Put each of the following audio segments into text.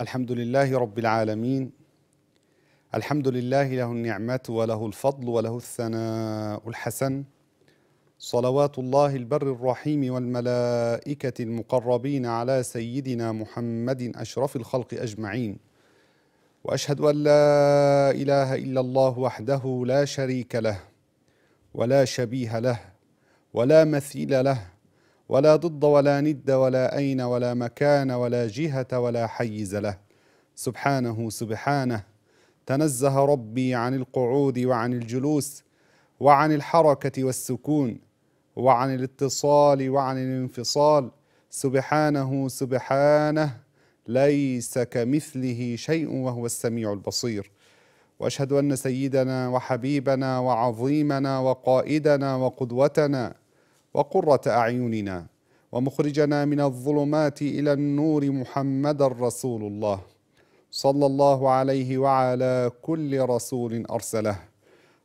الحمد لله رب العالمين الحمد لله له النعمة وله الفضل وله الثناء الحسن صلوات الله البر الرحيم والملائكة المقربين على سيدنا محمد أشرف الخلق أجمعين وأشهد أن لا إله إلا الله وحده لا شريك له ولا شبيه له ولا مثيل له ولا ضد ولا ند ولا أين ولا مكان ولا جهة ولا حيز له سبحانه سبحانه تنزه ربي عن القعود وعن الجلوس وعن الحركة والسكون وعن الاتصال وعن الانفصال سبحانه سبحانه ليس كمثله شيء وهو السميع البصير واشهد ان سيدنا وحبيبنا وعظيمنا وقائدنا وقدوتنا وقرة أعيننا ومخرجنا من الظلمات إلى النور محمد رسول الله صلى الله عليه وعلى كل رسول أرسله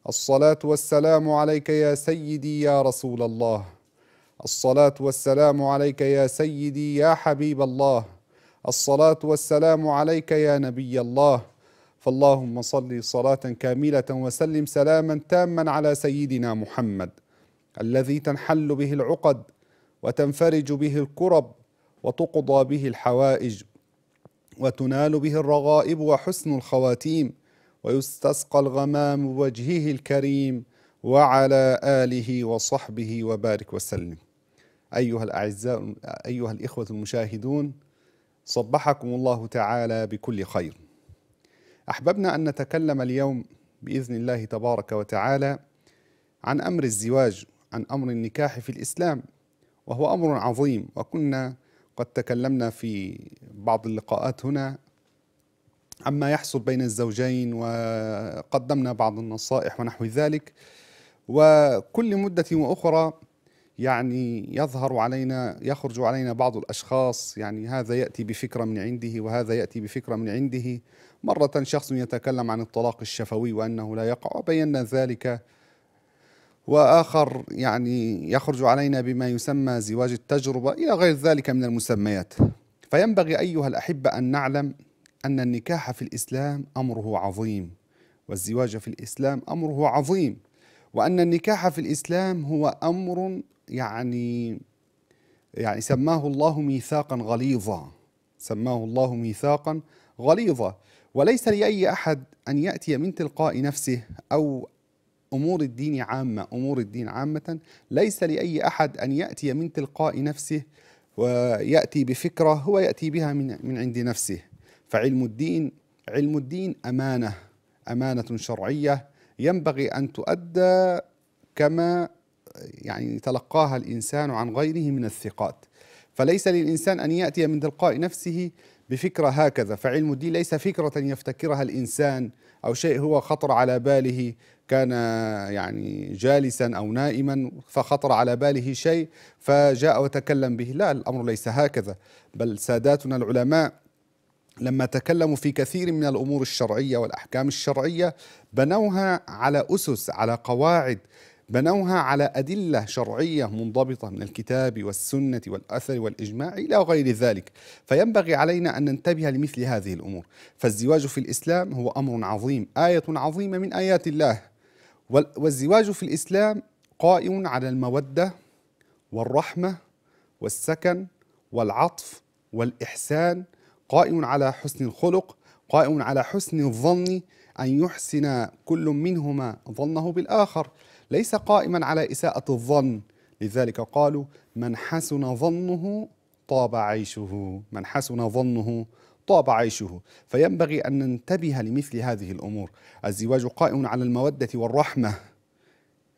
الصلاة والسلام عليك يا سيدي يا رسول الله الصلاة والسلام عليك يا سيدي يا حبيب الله الصلاة والسلام عليك يا نبي الله فاللهم صل صلاة كاملة وسلم سلاما تاما على سيدنا محمد الذي تنحل به العقد وتنفرج به الكرب وتقضى به الحوائج وتنال به الرغائب وحسن الخواتيم ويستسقى الغمام بوجهه الكريم وعلى آله وصحبه وبارك وسلم أيها الأعزاء أيها الإخوة المشاهدون صبحكم الله تعالى بكل خير أحببنا أن نتكلم اليوم بإذن الله تبارك وتعالى عن أمر الزواج عن امر النكاح في الاسلام وهو امر عظيم وكنا قد تكلمنا في بعض اللقاءات هنا عما يحصل بين الزوجين وقدمنا بعض النصائح ونحو ذلك وكل مده واخرى يعني يظهر علينا يخرج علينا بعض الاشخاص يعني هذا ياتي بفكره من عنده وهذا ياتي بفكره من عنده مره شخص يتكلم عن الطلاق الشفوي وانه لا يقع وبينا ذلك واخر يعني يخرج علينا بما يسمى زواج التجربه الى غير ذلك من المسميات فينبغي ايها الاحبه ان نعلم ان النكاح في الاسلام امره عظيم والزواج في الاسلام امره عظيم وان النكاح في الاسلام هو امر يعني يعني سماه الله ميثاقا غليظا سماه الله ميثاقا غليظا وليس لاي احد ان ياتي من تلقاء نفسه او أمور الدين عامة أمور الدين عامة ليس لأي أحد أن يأتي من تلقاء نفسه ويأتي بفكرة هو يأتي بها من, من عند نفسه فعلم الدين علم الدين أمانة أمانة شرعية ينبغي أن تؤدى كما يعني تلقاها الإنسان عن غيره من الثقات فليس للإنسان أن يأتي من تلقاء نفسه بفكرة هكذا فعلم الدين ليس فكرة يفتكرها الإنسان أو شيء هو خطر على باله كان يعني جالسا او نائما فخطر على باله شيء فجاء وتكلم به، لا الامر ليس هكذا، بل ساداتنا العلماء لما تكلموا في كثير من الامور الشرعيه والاحكام الشرعيه بنوها على اسس على قواعد بنوها على أدلة شرعية منضبطة من الكتاب والسنة والأثر والإجماع إلى غير ذلك فينبغي علينا أن ننتبه لمثل هذه الأمور فالزواج في الإسلام هو أمر عظيم آية عظيمة من آيات الله والزواج في الإسلام قائم على المودة والرحمة والسكن والعطف والإحسان قائم على حسن الخلق قائم على حسن الظن أن يحسن كل منهما ظنه بالآخر ليس قائما على إساءة الظن لذلك قالوا من حسن ظنه طاب عيشه من حسن ظنه طاب عيشه فينبغي أن ننتبه لمثل هذه الأمور الزواج قائم على المودة والرحمة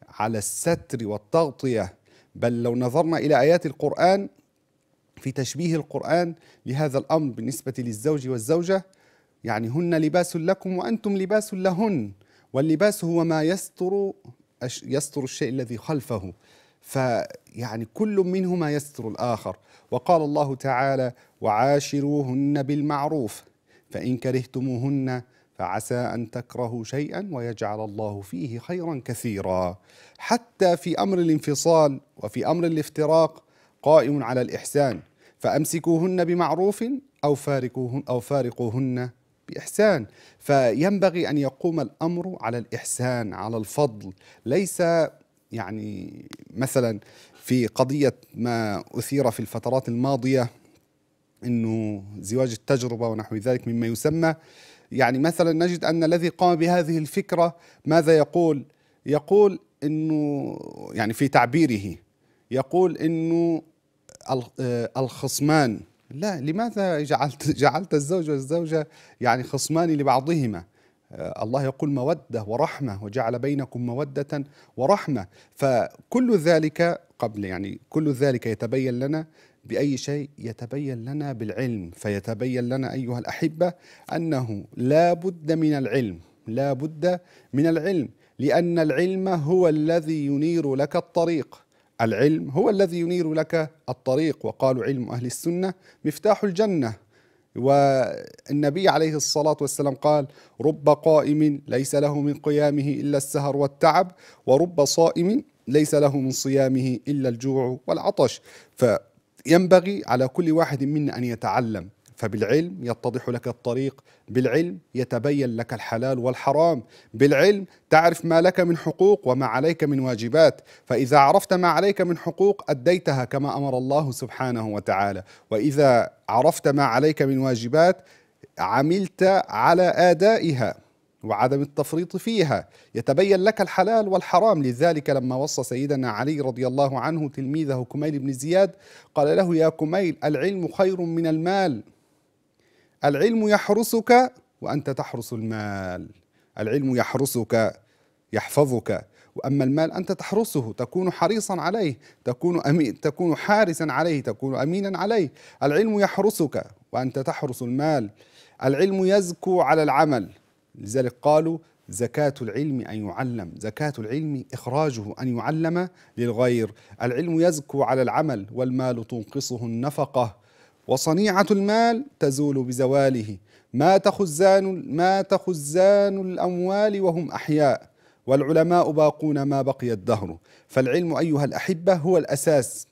على الستر والتغطية بل لو نظرنا إلى آيات القرآن في تشبيه القرآن لهذا الأمر بالنسبة للزوج والزوجة يعني هن لباس لكم وأنتم لباس لهن واللباس هو ما يستر يستر الشيء الذي خلفه فيعني كل منهما يستر الآخر وقال الله تعالى وعاشروهن بالمعروف فإن كرهتموهن فعسى أن تكرهوا شيئا ويجعل الله فيه خيرا كثيرا حتى في أمر الانفصال وفي أمر الافتراق قائم على الإحسان فأمسكوهن بمعروف أو فارقوهن أو فارقوهن بإحسان فينبغي أن يقوم الأمر على الإحسان على الفضل ليس يعني مثلا في قضية ما أثير في الفترات الماضية أنه زواج التجربة ونحو ذلك مما يسمى يعني مثلا نجد أن الذي قام بهذه الفكرة ماذا يقول؟ يقول أنه يعني في تعبيره يقول أنه آه، الخصمان لا لماذا جعلت جعلت الزوج والزوجة يعني خصمان لبعضهما الله يقول موده ورحمه وجعل بينكم موده ورحمه فكل ذلك قبل يعني كل ذلك يتبين لنا باي شيء يتبين لنا بالعلم فيتبين لنا ايها الاحبه انه لا بد من العلم لا بد من العلم لان العلم هو الذي ينير لك الطريق العلم هو الذي ينير لك الطريق وقالوا علم اهل السنه مفتاح الجنه والنبي عليه الصلاة والسلام قال رب قائم ليس له من قيامه إلا السهر والتعب ورب صائم ليس له من صيامه إلا الجوع والعطش فينبغي على كل واحد منا أن يتعلم فبالعلم يتضح لك الطريق بالعلم يتبين لك الحلال والحرام بالعلم تعرف ما لك من حقوق وما عليك من واجبات فإذا عرفت ما عليك من حقوق أديتها كما أمر الله سبحانه وتعالى وإذا عرفت ما عليك من واجبات عملت على آدائها وعدم التفريط فيها يتبين لك الحلال والحرام لذلك لما وصى سيدنا علي رضي الله عنه تلميذه كميل بن زياد قال له يا كميل العلم خير من المال العلم يحرسك وأنت تحرس المال العلم يحرسك يحفظك واما المال انت تحرسه تكون حريصا عليه تكون أمين تكون حارسا عليه تكون امينا عليه العلم يحرسك وانت تحرس المال العلم يزكو على العمل لذلك قالوا زكاة العلم أن يعلم زكاة العلم إخراجه أن يعلم للغير العلم يزكو على العمل والمال تنقصه النفقة وصنيعة المال تزول بزواله مات خزان مات خزان الأموال وهم أحياء والعلماء باقون ما بقي الدهر فالعلم أيها الأحبة هو الأساس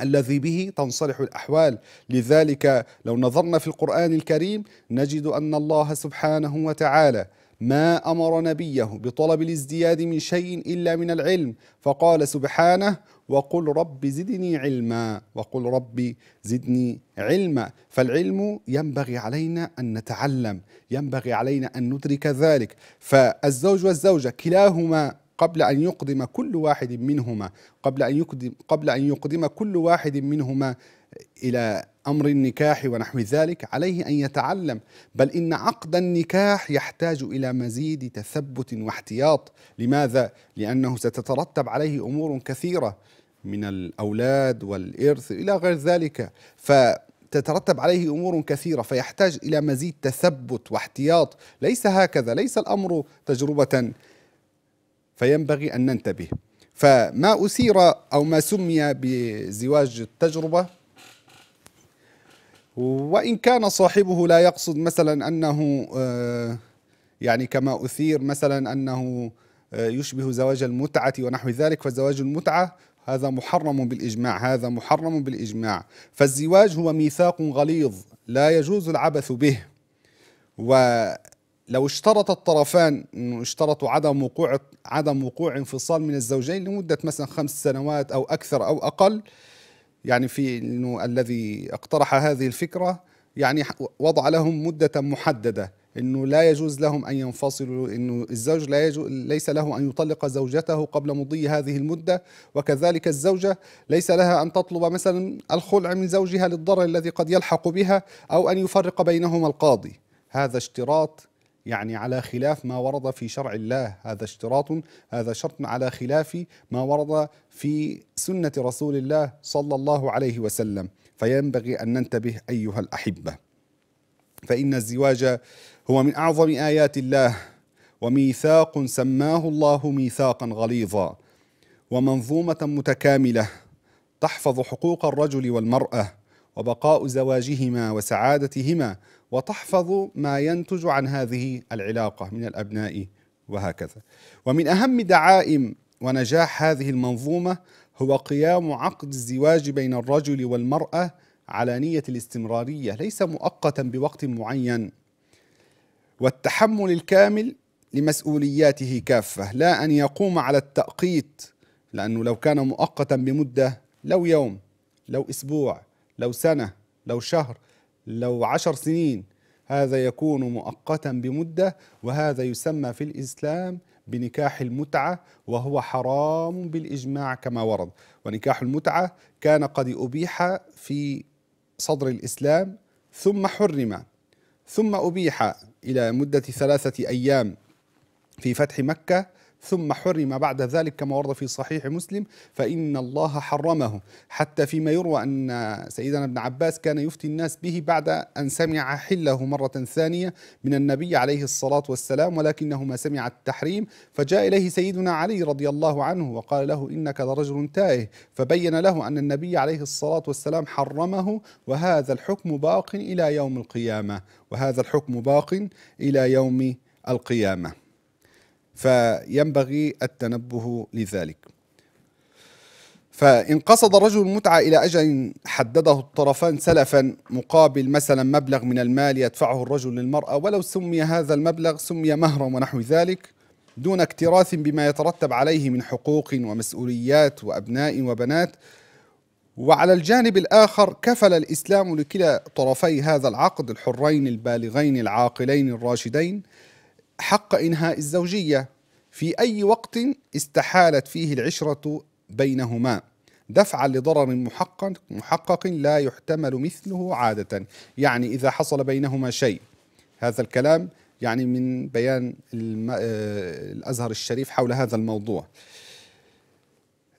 الذي به تنصلح الاحوال لذلك لو نظرنا في القران الكريم نجد ان الله سبحانه وتعالى ما امر نبيه بطلب الازدياد من شيء الا من العلم فقال سبحانه وقل رب زدني علما وقل رب زدني علما فالعلم ينبغي علينا أن نتعلم ينبغي علينا أن ندرك ذلك فالزوج والزوجة كلاهما قبل أن يقدم كل واحد منهما قبل أن يقدم قبل أن يقدم كل واحد منهما إلى أمر النكاح ونحو ذلك عليه أن يتعلم بل إن عقد النكاح يحتاج إلى مزيد تثبت واحتياط لماذا؟ لأنه ستترتب عليه أمور كثيرة من الأولاد والإرث إلى غير ذلك ف تترتب عليه امور كثيره فيحتاج الى مزيد تثبت واحتياط، ليس هكذا، ليس الامر تجربه فينبغي ان ننتبه. فما اسير او ما سمي بزواج التجربه وإن كان صاحبه لا يقصد مثلا أنه آه، يعني كما أثير مثلا أنه آه، يشبه زواج المتعة ونحو ذلك فزواج المتعة هذا محرم بالإجماع هذا محرم بالإجماع فالزواج هو ميثاق غليظ لا يجوز العبث به ولو اشترط الطرفان اشترطوا عدم وقوع عدم وقوع انفصال من الزوجين لمدة مثلا خمس سنوات أو أكثر أو أقل يعني في انه الذي اقترح هذه الفكره يعني وضع لهم مده محدده انه لا يجوز لهم ان ينفصلوا انه الزوج لا يجو ليس له ان يطلق زوجته قبل مضي هذه المده وكذلك الزوجه ليس لها ان تطلب مثلا الخلع من زوجها للضرر الذي قد يلحق بها او ان يفرق بينهما القاضي هذا اشتراط يعني على خلاف ما ورد في شرع الله هذا اشتراط هذا شرط على خلاف ما ورد في سنة رسول الله صلى الله عليه وسلم فينبغي أن ننتبه أيها الأحبة فإن الزواج هو من أعظم آيات الله وميثاق سماه الله ميثاقا غليظا ومنظومة متكاملة تحفظ حقوق الرجل والمرأة وبقاء زواجهما وسعادتهما وتحفظ ما ينتج عن هذه العلاقة من الأبناء وهكذا ومن أهم دعائم ونجاح هذه المنظومة هو قيام عقد الزواج بين الرجل والمرأة على نية الاستمرارية ليس مؤقتا بوقت معين والتحمل الكامل لمسؤولياته كافة لا أن يقوم على التأقيت لأنه لو كان مؤقتا بمدة لو يوم لو أسبوع لو سنة لو شهر لو عشر سنين هذا يكون مؤقتا بمدة وهذا يسمى في الإسلام بنكاح المتعة وهو حرام بالإجماع كما ورد ونكاح المتعة كان قد أبيح في صدر الإسلام ثم حرم ثم أبيح إلى مدة ثلاثة أيام في فتح مكة ثم حرم بعد ذلك كما ورد في صحيح مسلم فإن الله حرمه حتى فيما يروى أن سيدنا ابن عباس كان يفتي الناس به بعد أن سمع حله مرة ثانية من النبي عليه الصلاة والسلام ولكنه ما سمع التحريم فجاء إليه سيدنا علي رضي الله عنه وقال له إنك لرجل تائه فبين له أن النبي عليه الصلاة والسلام حرمه وهذا الحكم باق إلى يوم القيامة وهذا الحكم باق إلى يوم القيامة فينبغي التنبه لذلك فإن قصد الرجل المتعة إلى أجل حدده الطرفان سلفا مقابل مثلا مبلغ من المال يدفعه الرجل للمرأة ولو سمي هذا المبلغ سمي مهرا ونحو ذلك دون اكتراث بما يترتب عليه من حقوق ومسؤوليات وأبناء وبنات وعلى الجانب الآخر كفل الإسلام لكلا طرفي هذا العقد الحرين البالغين العاقلين الراشدين حق إنهاء الزوجية في أي وقت استحالت فيه العشرة بينهما دفعا لضرر محقق محقق لا يحتمل مثله عادة يعني إذا حصل بينهما شيء هذا الكلام يعني من بيان آه، الأزهر الشريف حول هذا الموضوع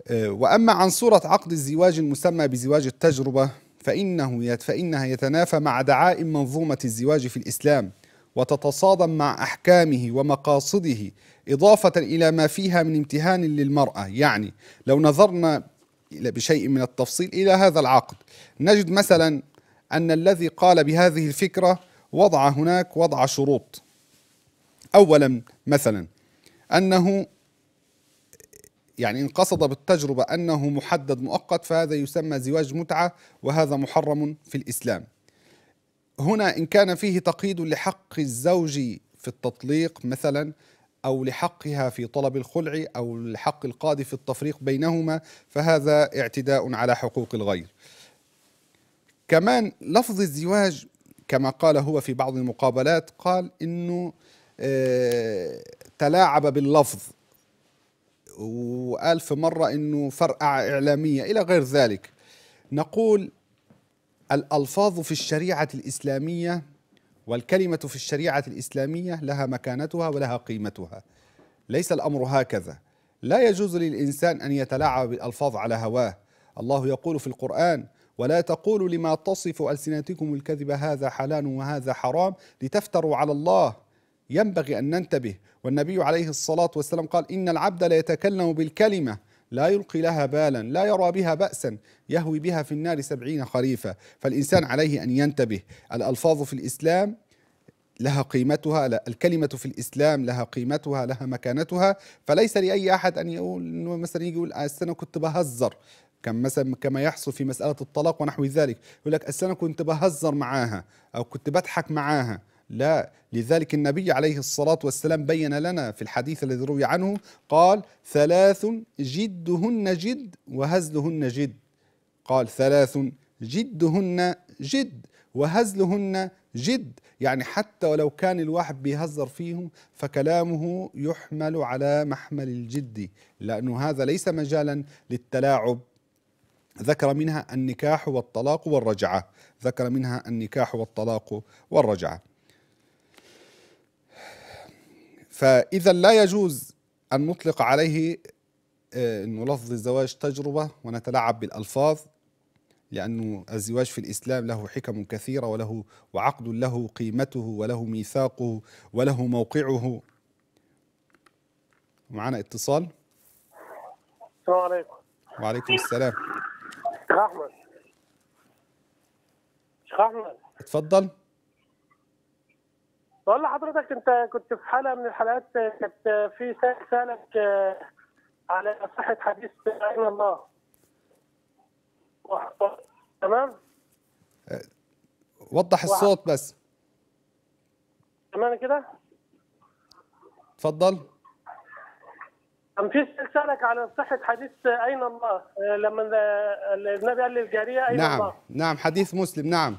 آه، وأما عن صورة عقد الزواج المسمى بزواج التجربة فإنه فإنها يتنافى مع دعائم منظومة الزواج في الإسلام وتتصادم مع احكامه ومقاصده اضافه الى ما فيها من امتهان للمراه يعني لو نظرنا بشيء من التفصيل الى هذا العقد نجد مثلا ان الذي قال بهذه الفكره وضع هناك وضع شروط اولا مثلا انه يعني ان قصد بالتجربه انه محدد مؤقت فهذا يسمى زواج متعه وهذا محرم في الاسلام هنا إن كان فيه تقييد لحق الزوج في التطليق مثلا أو لحقها في طلب الخلع أو لحق القاضي في التفريق بينهما فهذا اعتداء على حقوق الغير كمان لفظ الزواج كما قال هو في بعض المقابلات قال إنه آه، تلاعب باللفظ وقال في مرة إنه فرقعة إعلامية إلى غير ذلك نقول الألفاظ في الشريعة الإسلامية والكلمة في الشريعة الإسلامية لها مكانتها ولها قيمتها ليس الأمر هكذا لا يجوز للإنسان أن يتلاعب بالألفاظ على هواه الله يقول في القرآن ولا تقولوا لما تصف ألسنتكم الكذب هذا حلال وهذا حرام لتفتروا على الله ينبغي أن ننتبه والنبي عليه الصلاة والسلام قال إن العبد لا يتكلم بالكلمة لا يلقي لها بالا لا يرى بها بأسا يهوي بها في النار سبعين خريفا فالإنسان عليه أن ينتبه الألفاظ في الإسلام لها قيمتها الكلمة في الإسلام لها قيمتها لها مكانتها فليس لأي أحد أن يقول إنه مثلا يجي يقول أنا كنت بهزر كان مثلا كما يحصل في مسألة الطلاق ونحو ذلك يقول لك أنا كنت بهزر معاها أو كنت بضحك معاها لا لذلك النبي عليه الصلاة والسلام بين لنا في الحديث الذي روي عنه قال ثلاث جدهن جد وهزلهن جد قال ثلاث جدهن جد وهزلهن جد يعني حتى ولو كان الواحد بيهزر فيهم فكلامه يحمل على محمل الجد لأنه هذا ليس مجالا للتلاعب ذكر منها النكاح والطلاق والرجعة ذكر منها النكاح والطلاق والرجعة فإذا لا يجوز أن نطلق عليه آه، أن لفظ الزواج تجربة ونتلاعب بالألفاظ لأن الزواج في الإسلام له حكم كثيرة وله وعقد له قيمته وله ميثاقه وله موقعه معنا اتصال السلام عليكم وعليكم السلام شيخ أحمد شيخ أحمد اتفضل بقول لحضرتك انت كنت في حلقه من الحلقات كانت في آه، آه، سالك على صحه حديث اين الله تمام وضح الصوت بس تمام كده تفضل كان في سالك على صحه حديث اين الله لما النبي قال للجاريه اين نعم الله نعم حديث مسلم نعم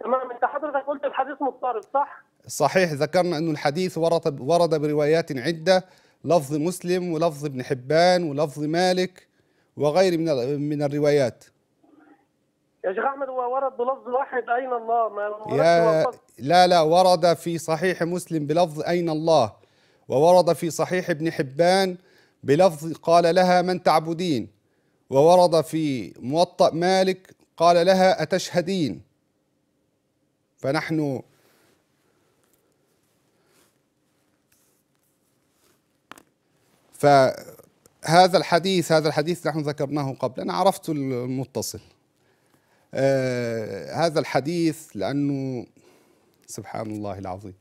تمام انت حضرتك قلت الحديث مضطرب صح؟ صحيح ذكرنا انه الحديث ورد ورد بروايات عده لفظ مسلم ولفظ ابن حبان ولفظ مالك وغير من من الروايات يا شيخ احمد هو ورد بلفظ واحد اين الله ما يا لا لا ورد في صحيح مسلم بلفظ اين الله وورد في صحيح ابن حبان بلفظ قال لها من تعبدين وورد في موطأ مالك قال لها أتشهدين فنحن فهذا الحديث هذا الحديث نحن ذكرناه قبل أنا عرفت المتصل آه هذا الحديث لأنه سبحان الله العظيم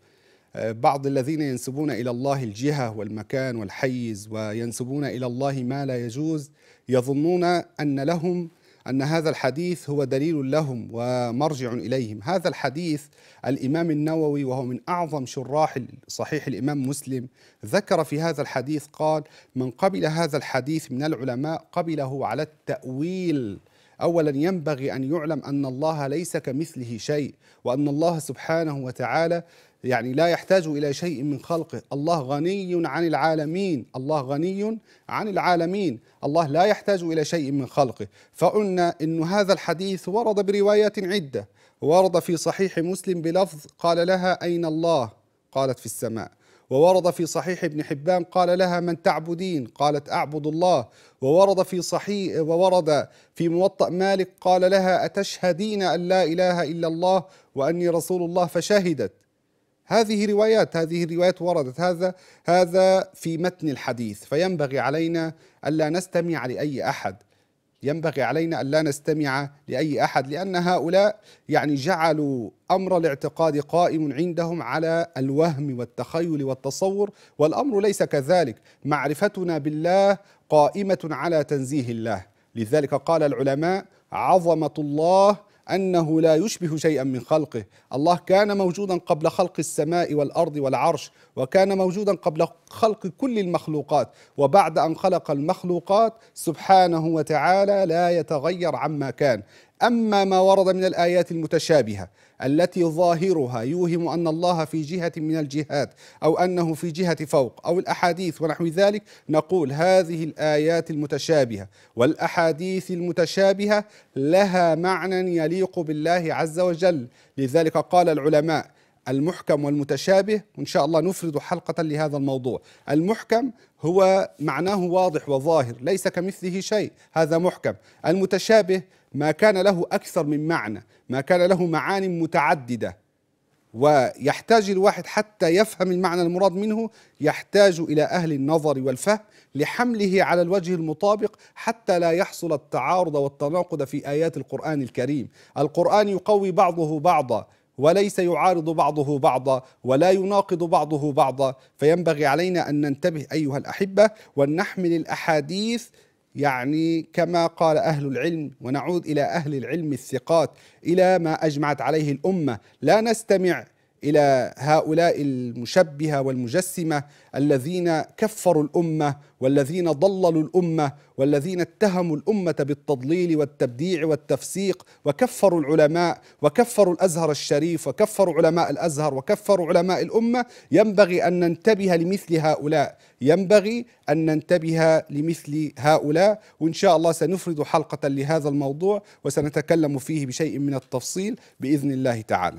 آه بعض الذين ينسبون إلى الله الجهة والمكان والحيز وينسبون إلى الله ما لا يجوز يظنون أن لهم أن هذا الحديث هو دليل لهم ومرجع إليهم هذا الحديث الإمام النووي وهو من أعظم شراح صحيح الإمام مسلم ذكر في هذا الحديث قال من قبل هذا الحديث من العلماء قبله على التأويل اولا ينبغي ان يعلم ان الله ليس كمثله شيء وان الله سبحانه وتعالى يعني لا يحتاج الى شيء من خلقه الله غني عن العالمين الله غني عن العالمين الله لا يحتاج الى شيء من خلقه فقلنا ان هذا الحديث ورد بروايات عده ورد في صحيح مسلم بلفظ قال لها اين الله قالت في السماء وورد في صحيح ابن حبان قال لها من تعبدين قالت اعبد الله وورد في صحيح وورد في موطأ مالك قال لها اتشهدين ان لا اله الا الله واني رسول الله فشهدت هذه روايات هذه الروايات وردت هذا هذا في متن الحديث فينبغي علينا ألا نستمع لأي أحد ينبغي علينا ألا نستمع لأي أحد لأن هؤلاء يعني جعلوا أمر الاعتقاد قائم عندهم على الوهم والتخيل والتصور والأمر ليس كذلك معرفتنا بالله قائمة على تنزيه الله لذلك قال العلماء عظمة الله أنه لا يشبه شيئا من خلقه الله كان موجودا قبل خلق السماء والأرض والعرش وكان موجودا قبل خلق كل المخلوقات وبعد أن خلق المخلوقات سبحانه وتعالى لا يتغير عما كان أما ما ورد من الآيات المتشابهة التي ظاهرها يوهم أن الله في جهة من الجهات أو أنه في جهة فوق أو الأحاديث ونحو ذلك نقول هذه الآيات المتشابهة والأحاديث المتشابهة لها معنى يليق بالله عز وجل لذلك قال العلماء المحكم والمتشابه وإن شاء الله نفرد حلقة لهذا الموضوع المحكم هو معناه واضح وظاهر ليس كمثله شيء هذا محكم المتشابه ما كان له أكثر من معنى ما كان له معان متعددة ويحتاج الواحد حتى يفهم المعنى المراد منه يحتاج الى اهل النظر والفهم لحمله على الوجه المطابق حتى لا يحصل التعارض والتناقض في ايات القران الكريم، القران يقوي بعضه بعضا وليس يعارض بعضه بعضا ولا يناقض بعضه بعضا فينبغي علينا ان ننتبه ايها الاحبه وان نحمل الاحاديث يعني كما قال اهل العلم ونعود الى اهل العلم الثقات الى ما اجمعت عليه الامه لا نستمع الى هؤلاء المشبهه والمجسمه الذين كفروا الامه والذين ضللوا الامه والذين اتهموا الامه بالتضليل والتبديع والتفسيق وكفروا العلماء وكفروا الازهر الشريف وكفروا علماء الازهر وكفروا علماء الامه ينبغي ان ننتبه لمثل هؤلاء ينبغي ان ننتبه لمثل هؤلاء وان شاء الله سنفرد حلقه لهذا الموضوع وسنتكلم فيه بشيء من التفصيل باذن الله تعالى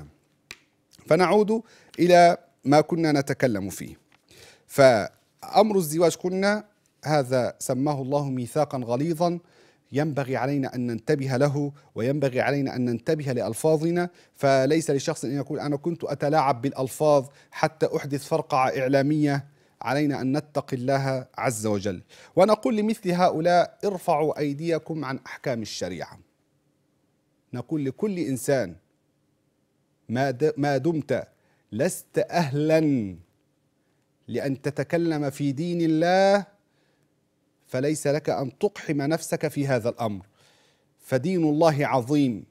فنعود إلى ما كنا نتكلم فيه فأمر الزواج قلنا هذا سماه الله ميثاقا غليظا ينبغي علينا أن ننتبه له وينبغي علينا أن ننتبه لألفاظنا فليس لشخص أن يقول أنا كنت أتلاعب بالألفاظ حتى أحدث فرقعة إعلامية علينا أن نتقي الله عز وجل ونقول لمثل هؤلاء ارفعوا أيديكم عن أحكام الشريعة نقول لكل إنسان ما دمت لست أهلا لأن تتكلم في دين الله فليس لك أن تقحم نفسك في هذا الأمر فدين الله عظيم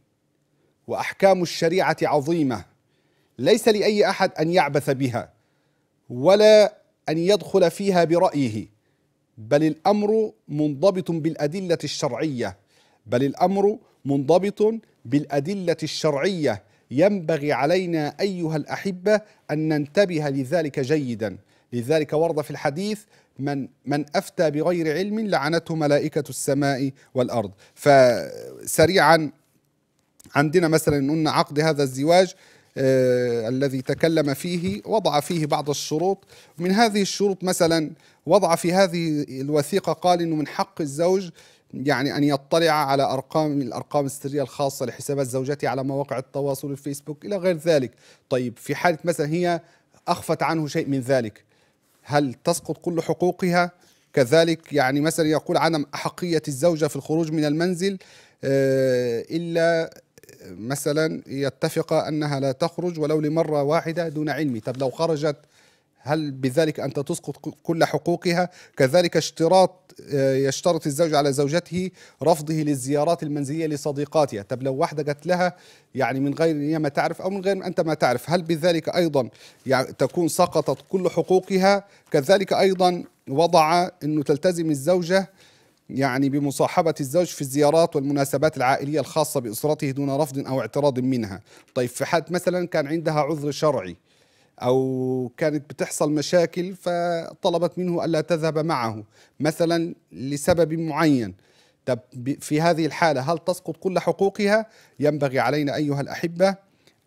وأحكام الشريعة عظيمة ليس لأي أحد أن يعبث بها ولا أن يدخل فيها برأيه بل الأمر منضبط بالأدلة الشرعية بل الأمر منضبط بالأدلة الشرعية ينبغي علينا أيها الأحبة أن ننتبه لذلك جيدا لذلك ورد في الحديث من من افتى بغير علم لعنته ملائكه السماء والارض فسريعا عندنا مثلا قلنا عقد هذا الزواج آه الذي تكلم فيه وضع فيه بعض الشروط من هذه الشروط مثلا وضع في هذه الوثيقه قال انه من حق الزوج يعني أن يطلع على أرقام الأرقام السرية الخاصة لحسابات زوجتي على مواقع التواصل الفيسبوك إلى غير ذلك طيب في حالة مثلا هي أخفت عنه شيء من ذلك هل تسقط كل حقوقها كذلك يعني مثلا يقول عدم أحقية الزوجة في الخروج من المنزل آه، إلا مثلا يتفق أنها لا تخرج ولو لمرة واحدة دون علمي طب لو خرجت هل بذلك أنت تسقط كل حقوقها كذلك اشتراط آه، يشترط الزوج على زوجته رفضه للزيارات المنزلية لصديقاتها طب لو واحدة قالت لها يعني من غير هي ما تعرف أو من غير أنت ما تعرف هل بذلك أيضا يعني تكون سقطت كل حقوقها كذلك أيضا وضع أنه تلتزم الزوجة يعني بمصاحبة الزوج في الزيارات والمناسبات العائلية الخاصة بأسرته دون رفض أو اعتراض منها طيب في حد مثلا كان عندها عذر شرعي أو كانت بتحصل مشاكل فطلبت منه ألا تذهب معه مثلا لسبب معين طب في هذه الحالة هل تسقط كل حقوقها؟ ينبغي علينا أيها الأحبة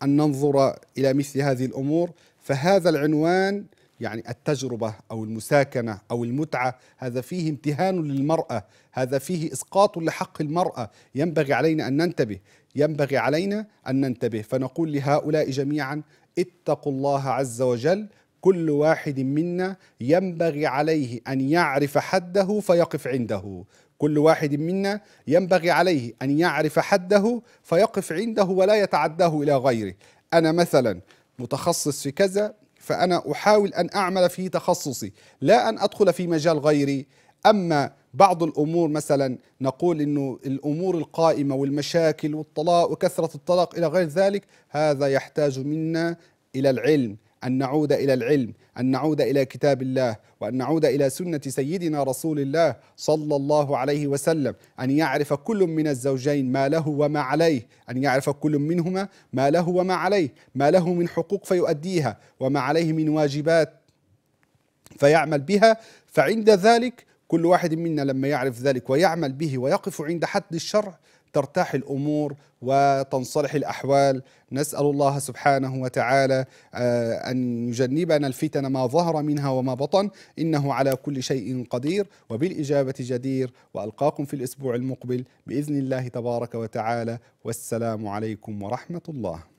أن ننظر إلى مثل هذه الأمور فهذا العنوان يعني التجربة أو المساكنة أو المتعة هذا فيه امتهان للمرأة هذا فيه إسقاط لحق المرأة ينبغي علينا أن ننتبه ينبغي علينا أن ننتبه فنقول لهؤلاء جميعا اتقوا الله عز وجل كل واحد منا ينبغي عليه ان يعرف حده فيقف عنده كل واحد منا ينبغي عليه ان يعرف حده فيقف عنده ولا يتعداه الى غيره انا مثلا متخصص في كذا فانا احاول ان اعمل في تخصصي لا ان ادخل في مجال غيري اما بعض الامور مثلا نقول انه الامور القائمه والمشاكل والطلاق وكثره الطلاق الى غير ذلك هذا يحتاج منا الى العلم ان نعود الى العلم ان نعود الى كتاب الله وان نعود الى سنه سيدنا رسول الله صلى الله عليه وسلم ان يعرف كل من الزوجين ما له وما عليه ان يعرف كل منهما ما له وما عليه ما له من حقوق فيؤديها وما عليه من واجبات فيعمل بها فعند ذلك كل واحد منا لما يعرف ذلك ويعمل به ويقف عند حد الشرع ترتاح الامور وتنصلح الاحوال نسال الله سبحانه وتعالى آه، ان يجنبنا الفتن ما ظهر منها وما بطن انه على كل شيء قدير وبالاجابه جدير والقاكم في الاسبوع المقبل باذن الله تبارك وتعالى والسلام عليكم ورحمه الله